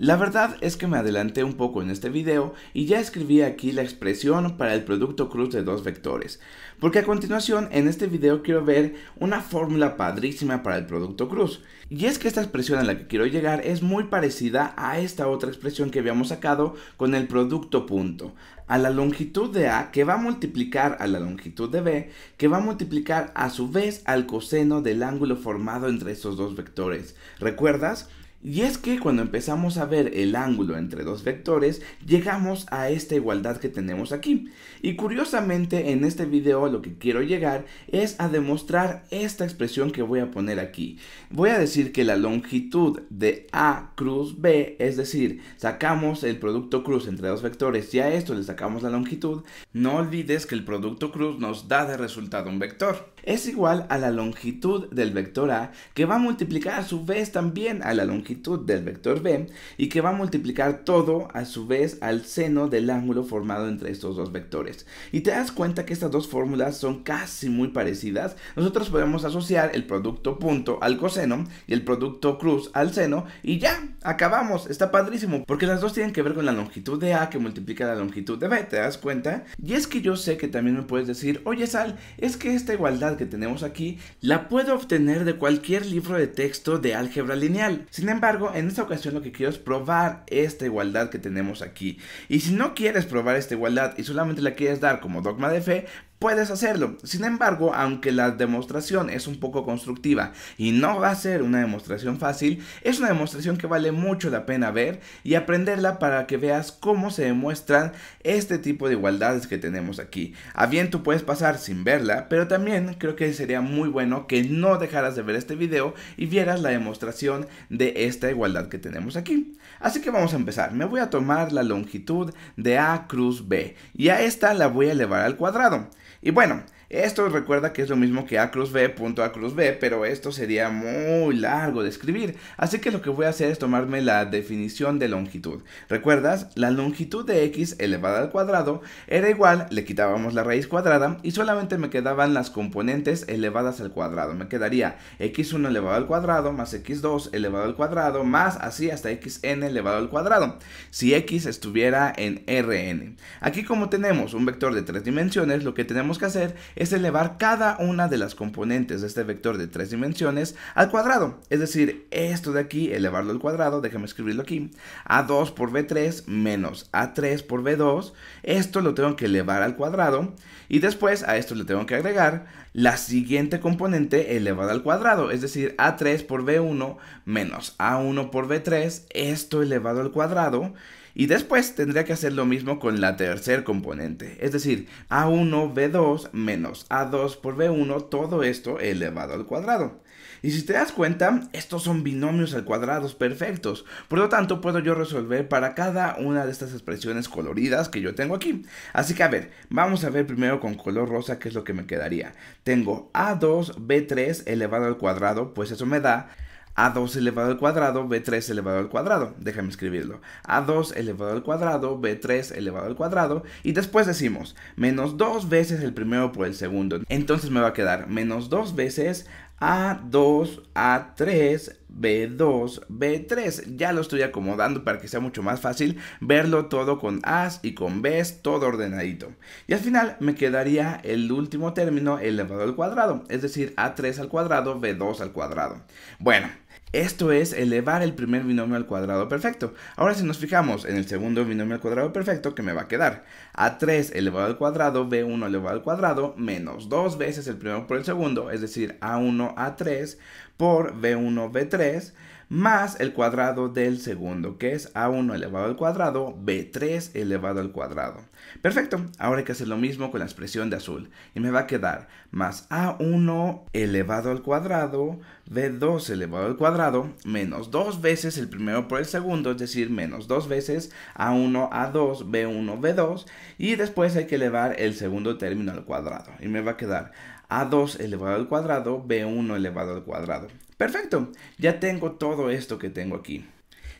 La verdad es que me adelanté un poco en este video y ya escribí aquí la expresión para el producto cruz de dos vectores, porque a continuación en este video quiero ver una fórmula padrísima para el producto cruz. Y es que esta expresión a la que quiero llegar es muy parecida a esta otra expresión que habíamos sacado con el producto punto, a la longitud de A que va a multiplicar a la longitud de B, que va a multiplicar a su vez al coseno del ángulo formado entre estos dos vectores. ¿Recuerdas? Y es que cuando empezamos a ver el ángulo entre dos vectores, llegamos a esta igualdad que tenemos aquí. Y curiosamente en este video lo que quiero llegar es a demostrar esta expresión que voy a poner aquí. Voy a decir que la longitud de A cruz B, es decir, sacamos el producto cruz entre dos vectores y a esto le sacamos la longitud, no olvides que el producto cruz nos da de resultado un vector es igual a la longitud del vector A, que va a multiplicar a su vez también a la longitud del vector B, y que va a multiplicar todo a su vez al seno del ángulo formado entre estos dos vectores. Y te das cuenta que estas dos fórmulas son casi muy parecidas. Nosotros podemos asociar el producto punto al coseno y el producto cruz al seno, y ya, acabamos. Está padrísimo, porque las dos tienen que ver con la longitud de A que multiplica la longitud de B, ¿te das cuenta? Y es que yo sé que también me puedes decir, oye Sal, es que esta igualdad que tenemos aquí, la puedo obtener de cualquier libro de texto de álgebra lineal. Sin embargo, en esta ocasión lo que quiero es probar esta igualdad que tenemos aquí. Y si no quieres probar esta igualdad y solamente la quieres dar como dogma de fe, puedes hacerlo. Sin embargo, aunque la demostración es un poco constructiva y no va a ser una demostración fácil, es una demostración que vale mucho la pena ver y aprenderla para que veas cómo se demuestran este tipo de igualdades que tenemos aquí. A bien tú puedes pasar sin verla, pero también creo que sería muy bueno que no dejaras de ver este video y vieras la demostración de esta igualdad que tenemos aquí. Así que vamos a empezar. Me voy a tomar la longitud de A cruz B y a esta la voy a elevar al cuadrado. Y bueno, esto recuerda que es lo mismo que A cruz B punto A cruz B, pero esto sería muy largo de escribir, así que lo que voy a hacer es tomarme la definición de longitud. ¿Recuerdas? La longitud de x elevada al cuadrado era igual, le quitábamos la raíz cuadrada y solamente me quedaban las componentes elevadas al cuadrado. Me quedaría x1 elevado al cuadrado más x2 elevado al cuadrado más así hasta xn elevado al cuadrado. Si x estuviera en Rn. Aquí como tenemos un vector de tres dimensiones, lo que tenemos que hacer es elevar cada una de las componentes de este vector de tres dimensiones al cuadrado. Es decir, esto de aquí, elevarlo al cuadrado, déjame escribirlo aquí, a2 por b3 menos a3 por b2, esto lo tengo que elevar al cuadrado y después a esto le tengo que agregar la siguiente componente elevada al cuadrado, es decir, a3 por b1 menos a1 por b3, esto elevado al cuadrado y después tendría que hacer lo mismo con la tercer componente, es decir, A1, B2 menos A2 por B1, todo esto elevado al cuadrado. Y si te das cuenta, estos son binomios al cuadrado perfectos, por lo tanto puedo yo resolver para cada una de estas expresiones coloridas que yo tengo aquí. Así que a ver, vamos a ver primero con color rosa qué es lo que me quedaría. Tengo A2, B3 elevado al cuadrado, pues eso me da a2 elevado al cuadrado, B3 elevado al cuadrado. Déjame escribirlo. A2 elevado al cuadrado, B3 elevado al cuadrado. Y después decimos, menos 2 veces el primero por el segundo. Entonces me va a quedar menos 2 veces a2, A3, B2, B3. Ya lo estoy acomodando para que sea mucho más fácil verlo todo con As y con Bs, todo ordenadito. Y al final me quedaría el último término elevado al cuadrado, es decir, A3 al cuadrado, B2 al cuadrado. Bueno. Esto es elevar el primer binomio al cuadrado perfecto. Ahora si nos fijamos en el segundo binomio al cuadrado perfecto, ¿qué me va a quedar? A3 elevado al cuadrado, B1 elevado al cuadrado, menos dos veces el primero por el segundo, es decir, A1, A3 por B1, B3 más el cuadrado del segundo, que es a1 elevado al cuadrado, b3 elevado al cuadrado. Perfecto, ahora hay que hacer lo mismo con la expresión de azul, y me va a quedar más a1 elevado al cuadrado, b2 elevado al cuadrado, menos dos veces el primero por el segundo, es decir, menos dos veces a1, a2, b1, b2, y después hay que elevar el segundo término al cuadrado, y me va a quedar a2 elevado al cuadrado, b1 elevado al cuadrado. Perfecto, ya tengo todo esto que tengo aquí.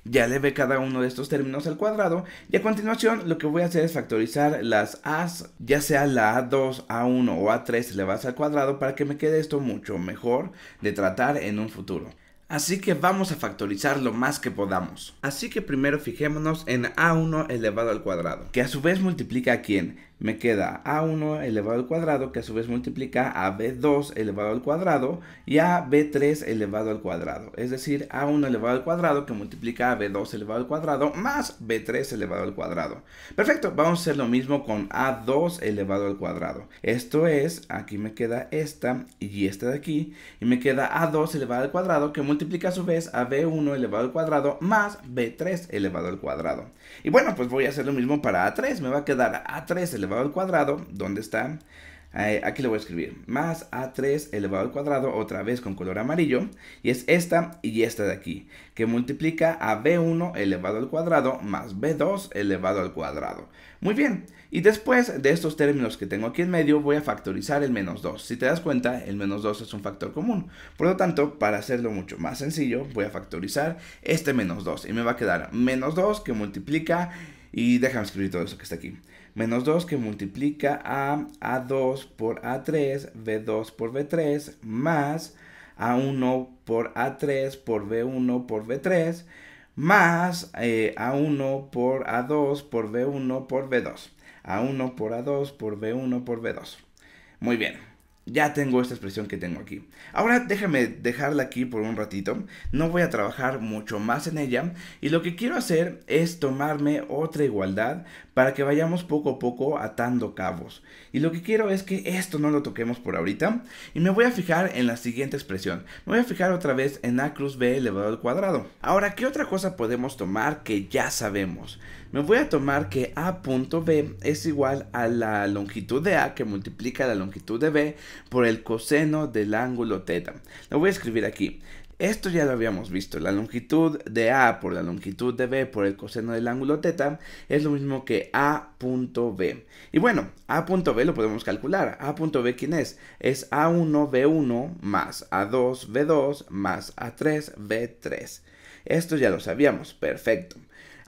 Ya elevé cada uno de estos términos al cuadrado y a continuación lo que voy a hacer es factorizar las A's, ya sea la A2, A1 o A3 elevadas al cuadrado para que me quede esto mucho mejor de tratar en un futuro. Así que vamos a factorizar lo más que podamos. Así que primero fijémonos en A1 elevado al cuadrado, que a su vez multiplica a quién? me queda A1 elevado al cuadrado, que a su vez multiplica a B2 elevado al cuadrado y a B3 elevado al cuadrado. Es decir, A1 elevado al cuadrado que multiplica a B2 elevado al cuadrado más B3 elevado al cuadrado. Perfecto, vamos a hacer lo mismo con A2 elevado al cuadrado. Esto es, aquí me queda esta y esta de aquí, y me queda A2 elevado al cuadrado que multiplica a su vez a B1 elevado al cuadrado más B3 elevado al cuadrado. Y bueno, pues voy a hacer lo mismo para A3. Me va a quedar A3 elevado al cuadrado, donde está eh, aquí le voy a escribir. Más A3 elevado al cuadrado, otra vez con color amarillo. Y es esta y esta de aquí, que multiplica a B1 elevado al cuadrado más B2 elevado al cuadrado. Muy bien. Y después de estos términos que tengo aquí en medio, voy a factorizar el menos 2. Si te das cuenta, el menos 2 es un factor común. Por lo tanto, para hacerlo mucho más sencillo, voy a factorizar este menos 2. Y me va a quedar menos 2 que multiplica... Y déjame escribir todo eso que está aquí menos 2 que multiplica a A2 por A3, B2 por B3, más A1 por A3 por B1 por B3, más eh, A1 por A2 por B1 por B2, A1 por A2 por B1 por B2. Muy bien, ya tengo esta expresión que tengo aquí. Ahora déjame dejarla aquí por un ratito, no voy a trabajar mucho más en ella y lo que quiero hacer es tomarme otra igualdad para que vayamos poco a poco atando cabos. Y lo que quiero es que esto no lo toquemos por ahorita y me voy a fijar en la siguiente expresión. Me voy a fijar otra vez en A cruz B elevado al cuadrado. Ahora, ¿qué otra cosa podemos tomar que ya sabemos? me voy a tomar que A.B es igual a la longitud de A que multiplica la longitud de B por el coseno del ángulo θ. Lo voy a escribir aquí. Esto ya lo habíamos visto, la longitud de A por la longitud de B por el coseno del ángulo θ es lo mismo que A.B. Y bueno, A.B lo podemos calcular. A.B ¿quién es? Es A1B1 más A2B2 más A3B3. Esto ya lo sabíamos, perfecto.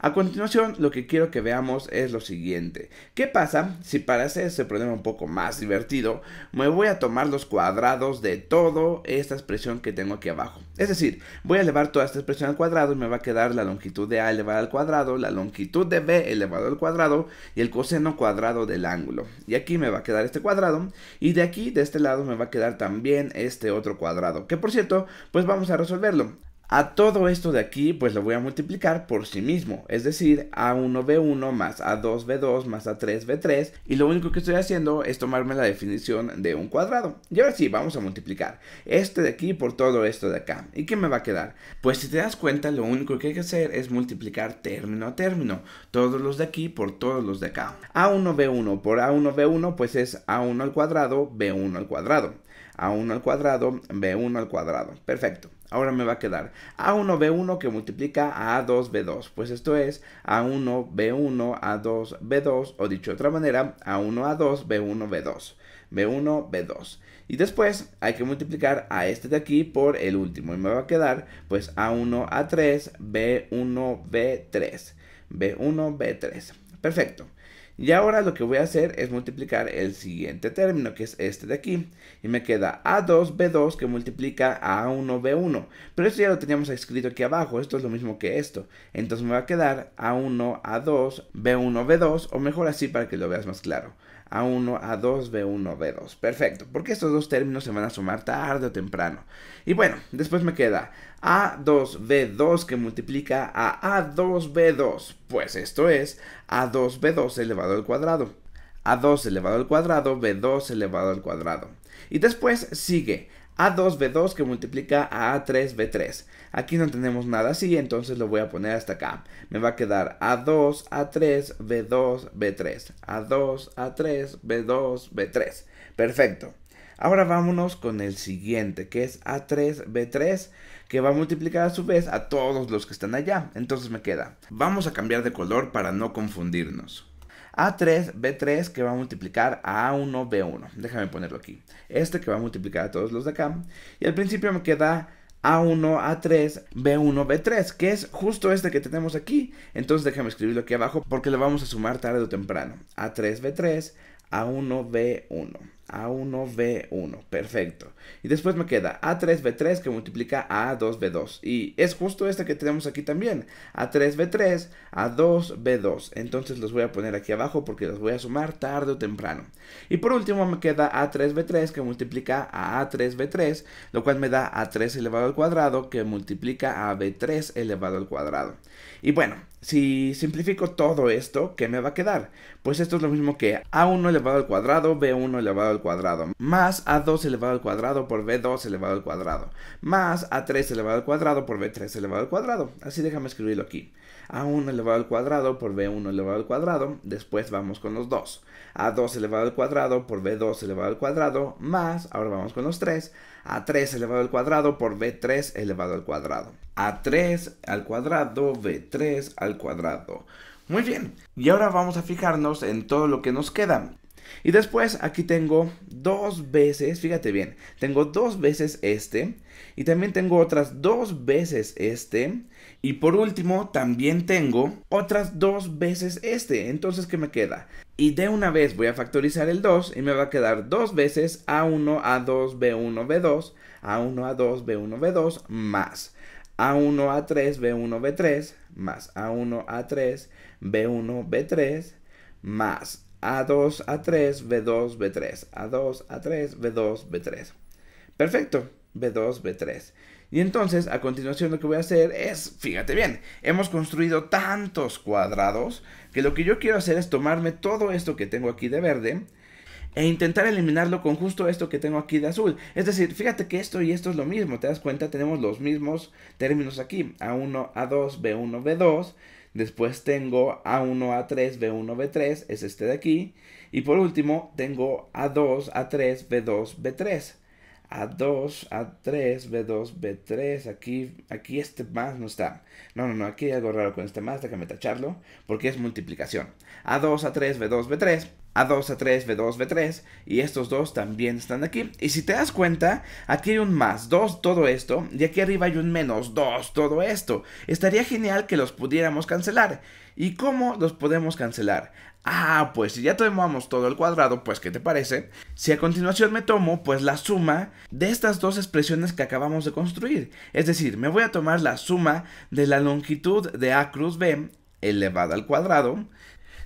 A continuación, lo que quiero que veamos es lo siguiente. ¿Qué pasa si para hacer ese problema un poco más divertido, me voy a tomar los cuadrados de toda esta expresión que tengo aquí abajo? Es decir, voy a elevar toda esta expresión al cuadrado y me va a quedar la longitud de A elevada al cuadrado, la longitud de B elevado al cuadrado y el coseno cuadrado del ángulo. Y aquí me va a quedar este cuadrado y de aquí, de este lado, me va a quedar también este otro cuadrado. Que por cierto, pues vamos a resolverlo. A todo esto de aquí, pues lo voy a multiplicar por sí mismo, es decir, A1B1 más A2B2 más A3B3, y lo único que estoy haciendo es tomarme la definición de un cuadrado. Y ahora sí, vamos a multiplicar este de aquí por todo esto de acá. ¿Y qué me va a quedar? Pues si te das cuenta, lo único que hay que hacer es multiplicar término a término, todos los de aquí por todos los de acá. A1B1 por A1B1, pues es A1 al cuadrado, B1 al cuadrado. A1 al cuadrado, B1 al cuadrado. Perfecto. Ahora me va a quedar A1B1 que multiplica a A2B2. Pues esto es A1B1, A2B2 o dicho de otra manera, A1A2, B1B2. B1, B2. Y después hay que multiplicar a este de aquí por el último. Y me va a quedar pues A1, A3, B1, B3. B1, B3. Perfecto. Y ahora lo que voy a hacer es multiplicar el siguiente término, que es este de aquí. Y me queda A2B2 que multiplica a 1 b 1 Pero esto ya lo teníamos escrito aquí abajo, esto es lo mismo que esto. Entonces me va a quedar A1, A2, B1, B2, o mejor así para que lo veas más claro. A1, A2, B1, B2. Perfecto, porque estos dos términos se van a sumar tarde o temprano. Y bueno, después me queda A2, B2 que multiplica a A2, B2. Pues esto es A2, B2 elevado al cuadrado. A2 elevado al cuadrado, B2 elevado al cuadrado. Y después sigue a2B2 que multiplica a A3B3. Aquí no tenemos nada así, entonces lo voy a poner hasta acá. Me va a quedar A2, A3, B2, B3. A2, A3, B2, B3. Perfecto. Ahora vámonos con el siguiente, que es A3B3, que va a multiplicar a su vez a todos los que están allá. Entonces me queda. Vamos a cambiar de color para no confundirnos. A3, B3 que va a multiplicar a A1, B1. Déjame ponerlo aquí. Este que va a multiplicar a todos los de acá. Y al principio me queda a1, A3, B1, B3, que es justo este que tenemos aquí. Entonces déjame escribirlo aquí abajo porque lo vamos a sumar tarde o temprano. A3, B3, A1, B1. A1B1, perfecto. Y después me queda A3B3 que multiplica a 2 b 2 Y es justo esta que tenemos aquí también. A3B3, A2B2. Entonces los voy a poner aquí abajo porque los voy a sumar tarde o temprano. Y por último me queda A3B3 que multiplica a A3B3, lo cual me da A3 elevado al cuadrado que multiplica a B3 elevado al cuadrado. Y bueno, si simplifico todo esto, ¿qué me va a quedar? Pues esto es lo mismo que A1 elevado al cuadrado, B1 elevado al cuadrado, más a2 elevado al cuadrado por b2 elevado al cuadrado, más a3 elevado al cuadrado por b3 elevado al cuadrado. Así déjame escribirlo aquí. a1 elevado al cuadrado por b1 elevado al cuadrado, después vamos con los 2. a2 elevado al cuadrado por b2 elevado al cuadrado, más, ahora vamos con los 3, a3 elevado al cuadrado por b3 elevado al cuadrado. a3 al cuadrado, b3 al cuadrado. Muy bien, y ahora vamos a fijarnos en todo lo que nos queda. Y después aquí tengo dos veces, fíjate bien, tengo dos veces este y también tengo otras dos veces este y por último también tengo otras dos veces este. Entonces, ¿qué me queda? Y de una vez voy a factorizar el 2 y me va a quedar dos veces A1, A2, B1, B2, A1, A2, B1, B2 más. A1, A3, B1, B3, más A1, A3, B1, B3, más a2, A3, B2, B3. A2, A3, B2, B3. Perfecto. B2, B3. Y entonces, a continuación lo que voy a hacer es, fíjate bien, hemos construido tantos cuadrados que lo que yo quiero hacer es tomarme todo esto que tengo aquí de verde e intentar eliminarlo con justo esto que tengo aquí de azul. Es decir, fíjate que esto y esto es lo mismo, te das cuenta, tenemos los mismos términos aquí, A1, A2, B1, B2, Después tengo A1, A3, B1, B3, es este de aquí. Y por último tengo A2, A3, B2, B3. A2, A3, B2, B3, aquí, aquí este más no está. No, no, no, aquí hay algo raro con este más, déjame tacharlo, porque es multiplicación. A2, A3, B2, B3. A2, A3, B2, B3 y estos dos también están aquí. Y si te das cuenta, aquí hay un más 2 todo esto y aquí arriba hay un menos 2 todo esto. Estaría genial que los pudiéramos cancelar. ¿Y cómo los podemos cancelar? Ah, pues si ya tomamos todo el cuadrado, pues ¿qué te parece? Si a continuación me tomo, pues la suma de estas dos expresiones que acabamos de construir. Es decir, me voy a tomar la suma de la longitud de A cruz B elevada al cuadrado.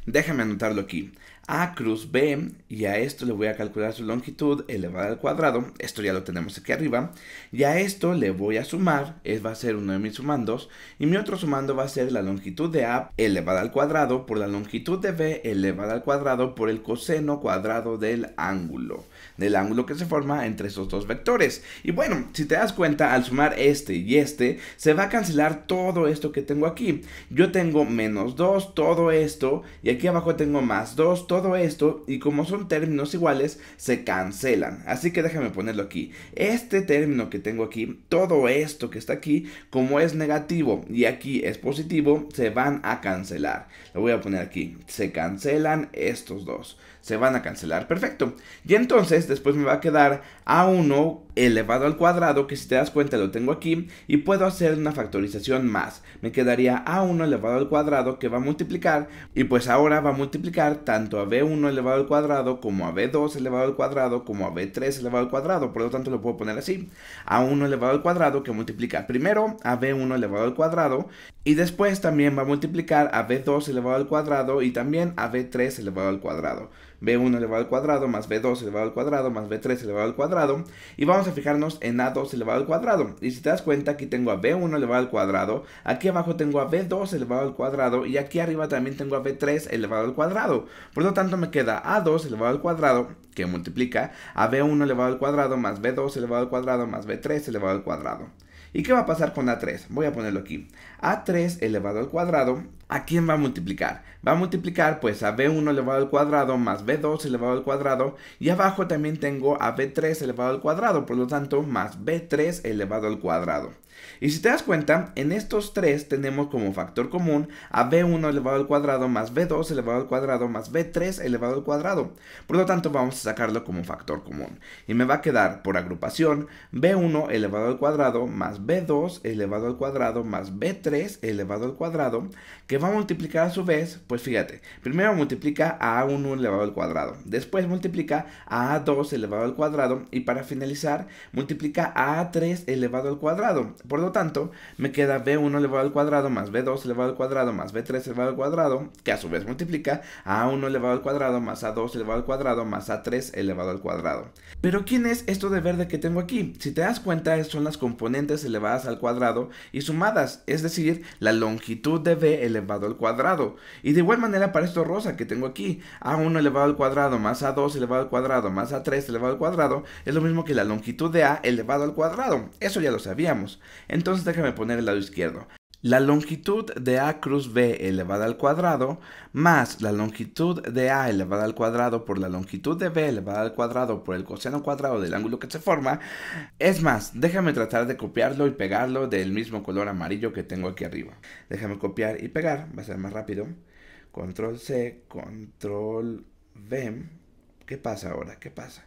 Déjame anotarlo aquí. A cruz B, y a esto le voy a calcular su longitud elevada al cuadrado, esto ya lo tenemos aquí arriba, y a esto le voy a sumar, es, va a ser uno de mis sumandos, y mi otro sumando va a ser la longitud de A elevada al cuadrado por la longitud de B elevada al cuadrado por el coseno cuadrado del ángulo, del ángulo que se forma entre esos dos vectores. Y bueno, si te das cuenta, al sumar este y este, se va a cancelar todo esto que tengo aquí. Yo tengo menos 2, todo esto, y aquí abajo tengo más 2, todo esto, y como son términos iguales, se cancelan. Así que déjame ponerlo aquí. Este término que tengo aquí, todo esto que está aquí, como es negativo y aquí es positivo, se van a cancelar. Lo voy a poner aquí. Se cancelan estos dos se van a cancelar, perfecto. Y entonces después me va a quedar A1 elevado al cuadrado, que si te das cuenta lo tengo aquí, y puedo hacer una factorización más. Me quedaría A1 elevado al cuadrado que va a multiplicar, y pues ahora va a multiplicar tanto a B1 elevado al cuadrado, como a B2 elevado al cuadrado, como a B3 elevado al cuadrado, por lo tanto lo puedo poner así. A1 elevado al cuadrado que multiplica primero a B1 elevado al cuadrado, y después también va a multiplicar a B2 elevado al cuadrado, y también a B3 elevado al cuadrado b1 elevado al cuadrado más b2 elevado al cuadrado más b3 elevado al cuadrado. Y vamos a fijarnos en a2 elevado al cuadrado. Y si te das cuenta, aquí tengo a b1 elevado al cuadrado, aquí abajo tengo a b2 elevado al cuadrado y aquí arriba también tengo a b3 elevado al cuadrado. Por lo tanto, me queda a2 elevado al cuadrado que multiplica a b1 elevado al cuadrado más b2 elevado al cuadrado más b3 elevado al cuadrado. ¿Y qué va a pasar con A3? Voy a ponerlo aquí. A3 elevado al cuadrado ¿A quién va a multiplicar? Va a multiplicar pues a b1 elevado al cuadrado más b2 elevado al cuadrado y abajo también tengo a b3 elevado al cuadrado, por lo tanto más b3 elevado al cuadrado. Y si te das cuenta, en estos tres tenemos como factor común a b1 elevado al cuadrado más b2 elevado al cuadrado más b3 elevado al cuadrado. Por lo tanto vamos a sacarlo como factor común. Y me va a quedar por agrupación b1 elevado al cuadrado más b2 elevado al cuadrado más b3 elevado al cuadrado que va a multiplicar a su vez, pues fíjate, primero multiplica a 1 elevado al cuadrado, después multiplica a 2 elevado al cuadrado y para finalizar multiplica a 3 elevado al cuadrado. Por lo tanto, me queda B1 elevado al cuadrado más B2 elevado al cuadrado más B3 elevado al cuadrado, que a su vez multiplica a A1 elevado al cuadrado más A2 elevado al cuadrado más A3 elevado al cuadrado. Pero ¿quién es esto de verde que tengo aquí? Si te das cuenta, son las componentes elevadas al cuadrado y sumadas, es decir, la longitud de B elevado al cuadrado. Y de igual manera para esto rosa que tengo aquí, A1 elevado al cuadrado más A2 elevado al cuadrado más A3 elevado al cuadrado es lo mismo que la longitud de A elevado al cuadrado. Eso ya lo sabíamos. Entonces déjame poner el lado izquierdo. La longitud de A cruz B elevada al cuadrado más la longitud de A elevada al cuadrado por la longitud de B elevada al cuadrado por el coseno cuadrado del ángulo que se forma. Es más, déjame tratar de copiarlo y pegarlo del mismo color amarillo que tengo aquí arriba. Déjame copiar y pegar, va a ser más rápido. Control C, control V. ¿Qué pasa ahora? ¿Qué pasa?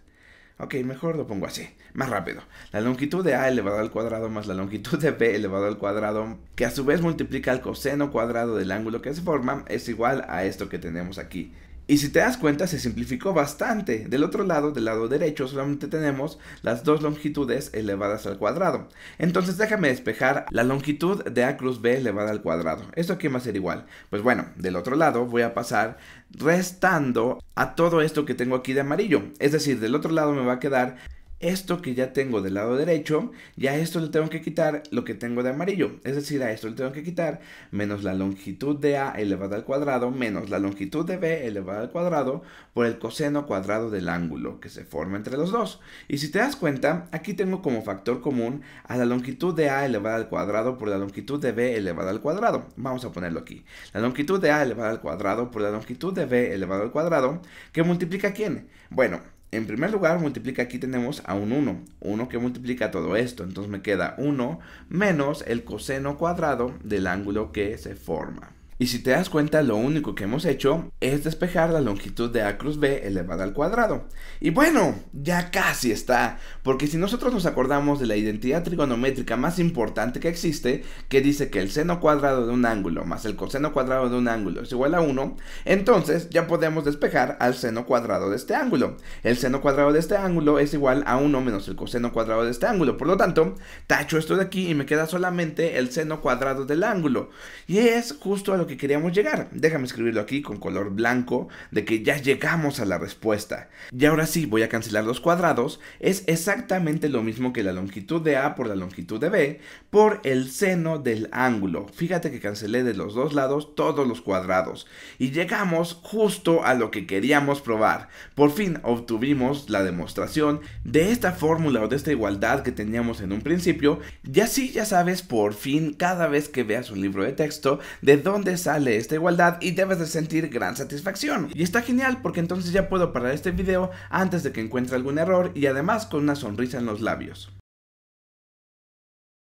Ok, mejor lo pongo así, más rápido. La longitud de A elevado al cuadrado más la longitud de B elevado al cuadrado, que a su vez multiplica el coseno cuadrado del ángulo que se forma, es igual a esto que tenemos aquí, y si te das cuenta, se simplificó bastante. Del otro lado, del lado derecho, solamente tenemos las dos longitudes elevadas al cuadrado. Entonces déjame despejar la longitud de A cruz B elevada al cuadrado. ¿Esto aquí va a ser igual? Pues bueno, del otro lado voy a pasar restando a todo esto que tengo aquí de amarillo. Es decir, del otro lado me va a quedar esto que ya tengo del lado derecho, ya esto le tengo que quitar lo que tengo de amarillo. Es decir, a esto le tengo que quitar menos la longitud de A elevada al cuadrado menos la longitud de B elevada al cuadrado por el coseno cuadrado del ángulo que se forma entre los dos. Y si te das cuenta, aquí tengo como factor común a la longitud de A elevada al cuadrado por la longitud de B elevada al cuadrado. Vamos a ponerlo aquí. La longitud de A elevada al cuadrado por la longitud de B elevada al cuadrado, que multiplica quién? Bueno, en primer lugar, multiplica aquí tenemos a un 1, 1 que multiplica todo esto, entonces me queda 1 menos el coseno cuadrado del ángulo que se forma. Y si te das cuenta, lo único que hemos hecho es despejar la longitud de A cruz B elevada al cuadrado. Y bueno, ya casi está, porque si nosotros nos acordamos de la identidad trigonométrica más importante que existe, que dice que el seno cuadrado de un ángulo más el coseno cuadrado de un ángulo es igual a 1, entonces ya podemos despejar al seno cuadrado de este ángulo. El seno cuadrado de este ángulo es igual a 1 menos el coseno cuadrado de este ángulo, por lo tanto, tacho esto de aquí y me queda solamente el seno cuadrado del ángulo. Y es justo lo que queríamos llegar. Déjame escribirlo aquí con color blanco de que ya llegamos a la respuesta. Y ahora sí, voy a cancelar los cuadrados. Es exactamente lo mismo que la longitud de A por la longitud de B por el seno del ángulo. Fíjate que cancelé de los dos lados todos los cuadrados. Y llegamos justo a lo que queríamos probar. Por fin obtuvimos la demostración de esta fórmula o de esta igualdad que teníamos en un principio. Y así ya sabes por fin cada vez que veas un libro de texto de dónde sale esta igualdad y debes de sentir gran satisfacción. Y está genial porque entonces ya puedo parar este video antes de que encuentre algún error y además con una sonrisa en los labios.